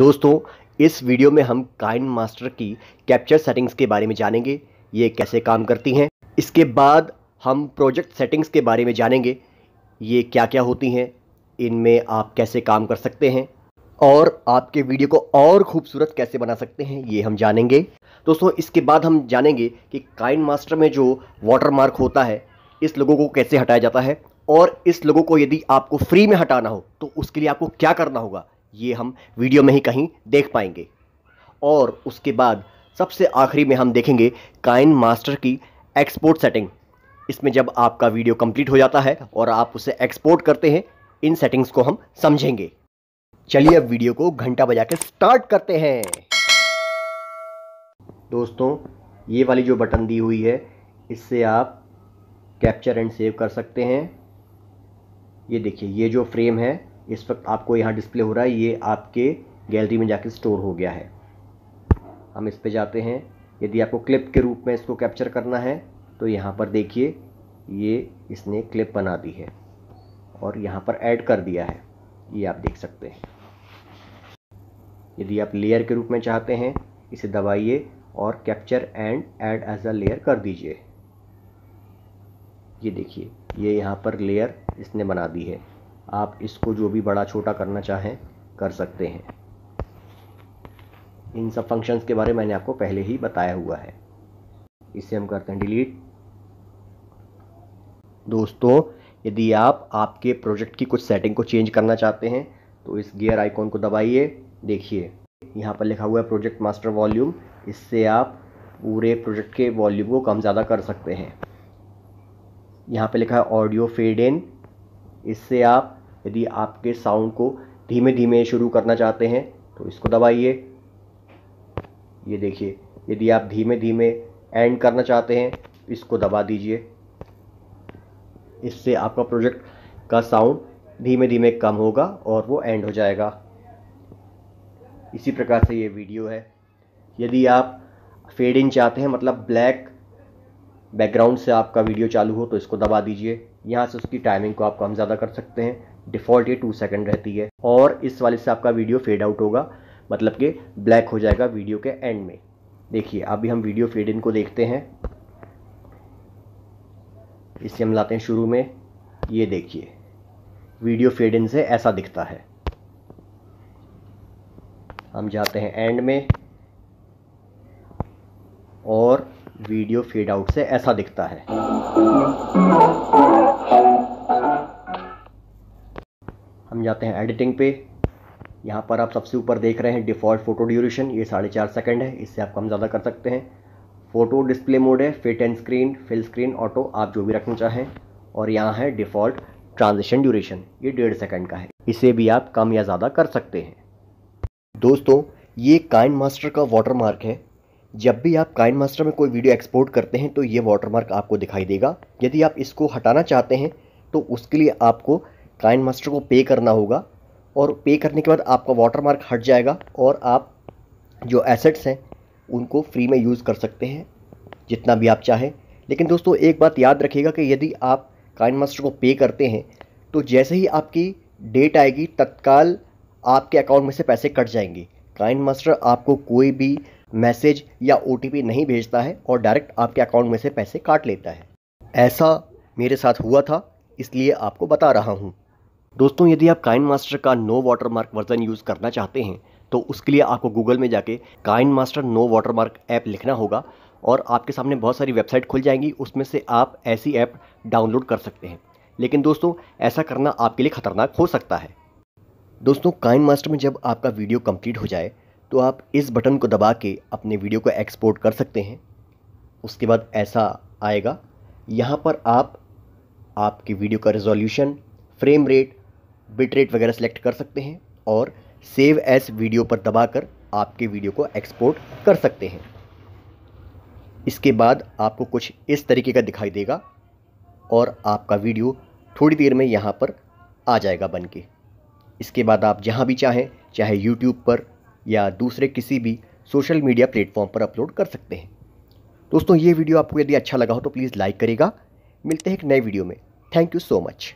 दोस्तों इस वीडियो में हम काइन मास्टर की कैप्चर सेटिंग्स के बारे में जानेंगे ये कैसे काम करती हैं इसके बाद हम प्रोजेक्ट सेटिंग्स के बारे में जानेंगे ये क्या क्या होती हैं इनमें आप कैसे काम कर सकते हैं और आपके वीडियो को और खूबसूरत कैसे बना सकते हैं ये हम जानेंगे दोस्तों इसके बाद हम जानेंगे कि काइन मास्टर में जो वाटर मार्क होता है इस लोगों को कैसे हटाया जाता है और इस लोगों को यदि आपको फ्री में हटाना हो तो उसके लिए आपको क्या करना होगा ये हम वीडियो में ही कहीं देख पाएंगे और उसके बाद सबसे आखिरी में हम देखेंगे काइन मास्टर की एक्सपोर्ट सेटिंग इसमें जब आपका वीडियो कंप्लीट हो जाता है और आप उसे एक्सपोर्ट करते हैं इन सेटिंग्स को हम समझेंगे चलिए अब वीडियो को घंटा बजा के स्टार्ट करते हैं दोस्तों ये वाली जो बटन दी हुई है इससे आप कैप्चर एंड सेव कर सकते हैं ये देखिए ये जो फ्रेम है इस वक्त आपको यहाँ डिस्प्ले हो रहा है ये आपके गैलरी में जाके स्टोर हो गया है हम इस पर जाते हैं यदि आपको क्लिप के रूप में इसको कैप्चर करना है तो यहाँ पर देखिए ये इसने क्लिप बना दी है और यहाँ पर ऐड कर दिया है ये आप देख सकते हैं यदि आप लेयर के रूप में चाहते हैं इसे दबाइए और capture and add as a layer कर दीजिए ये देखिए ये यहाँ पर लेयर इसने बना दी है आप इसको जो भी बड़ा छोटा करना चाहें कर सकते हैं इन सब फंक्शंस के बारे में मैंने आपको पहले ही बताया हुआ है इसे हम करते हैं डिलीट दोस्तों यदि आप आपके प्रोजेक्ट की कुछ सेटिंग को चेंज करना चाहते हैं तो इस गियर आइकॉन को दबाइए देखिए यहाँ पर लिखा हुआ है प्रोजेक्ट मास्टर वॉल्यूम इससे आप पूरे प्रोजेक्ट के वॉल्यूम को कम ज़्यादा कर सकते हैं यहाँ पर लिखा है ऑडियो फेड इन इससे आप यदि आपके साउंड को धीमे धीमे शुरू करना चाहते हैं तो इसको दबाइए ये देखिए यदि आप धीमे धीमे एंड करना चाहते हैं इसको दबा दीजिए इससे आपका प्रोजेक्ट का साउंड धीमे धीमे कम होगा और वो एंड हो जाएगा इसी प्रकार से ये वीडियो है यदि आप फेड इन चाहते हैं मतलब ब्लैक बैकग्राउंड से आपका वीडियो चालू हो तो इसको दबा दीजिए यहाँ से उसकी टाइमिंग को आप कम ज़्यादा कर सकते हैं डिफ़ॉल्ट ये टू सेकेंड रहती है और इस वाले से आपका वीडियो फेड आउट होगा मतलब कि ब्लैक हो जाएगा वीडियो के एंड में देखिए अभी हम वीडियो फेड इन को देखते हैं इसे हम लाते हैं शुरू में ये देखिए वीडियो फेड इन से ऐसा दिखता है हम जाते हैं एंड में और वीडियो फेड आउट से ऐसा दिखता है जाते हैं एडिटिंग पे यहाँ पर आप सबसे ऊपर देख रहे हैं डिफ़ॉल्ट फ़ोटो ड्यूरेशन ये साढ़े चार सेकेंड है इससे आप कम ज़्यादा कर सकते हैं फ़ोटो डिस्प्ले मोड है fit and screen fill screen auto आप जो भी रखना चाहें और यहाँ है डिफ़ॉल्ट ट्रांजिशन ड्यूरेशन ये डेढ़ सेकेंड का है इसे भी आप कम या ज़्यादा कर सकते हैं दोस्तों ये काइन मास्टर का वाटर मार्क है जब भी आप काइन मास्टर में कोई वीडियो एक्सपोर्ट करते हैं तो ये वाटर मार्क आपको दिखाई देगा यदि आप इसको हटाना चाहते हैं तो उसके लिए आपको क्लाइंट मास्टर को पे करना होगा और पे करने के बाद आपका वाटर मार्क हट जाएगा और आप जो एसेट्स हैं उनको फ्री में यूज़ कर सकते हैं जितना भी आप चाहें लेकिन दोस्तों एक बात याद रखिएगा कि यदि आप काइन मास्टर को पे करते हैं तो जैसे ही आपकी डेट आएगी तत्काल आपके अकाउंट में से पैसे कट जाएंगे काइन मास्टर आपको कोई भी मैसेज या ओ नहीं भेजता है और डायरेक्ट आपके अकाउंट में से पैसे काट लेता है ऐसा मेरे साथ हुआ था इसलिए आपको बता रहा हूँ दोस्तों यदि आप काइन मास्टर का no watermark version use करना चाहते हैं तो उसके लिए आपको गूगल में जाके KineMaster no watermark app लिखना होगा और आपके सामने बहुत सारी वेबसाइट खुल जाएंगी उसमें से आप ऐसी ऐप डाउनलोड कर सकते हैं लेकिन दोस्तों ऐसा करना आपके लिए ख़तरनाक हो सकता है दोस्तों काइन मास्टर में जब आपका वीडियो कंप्लीट हो जाए तो आप इस बटन को दबा के अपने वीडियो को एक्सपोर्ट कर सकते हैं उसके बाद ऐसा आएगा यहाँ पर आप आपकी वीडियो का रेजोल्यूशन फ्रेम रेट बिटरेट वगैरह सेलेक्ट कर सकते हैं और सेव एस वीडियो पर दबाकर आपके वीडियो को एक्सपोर्ट कर सकते हैं इसके बाद आपको कुछ इस तरीके का दिखाई देगा और आपका वीडियो थोड़ी देर में यहाँ पर आ जाएगा बन के इसके बाद आप जहाँ भी चाहें चाहे यूट्यूब पर या दूसरे किसी भी सोशल मीडिया प्लेटफॉर्म पर अपलोड कर सकते हैं दोस्तों ये वीडियो आपको यदि अच्छा लगा हो तो प्लीज़ लाइक करेगा मिलते हैं एक नए वीडियो में थैंक यू सो मच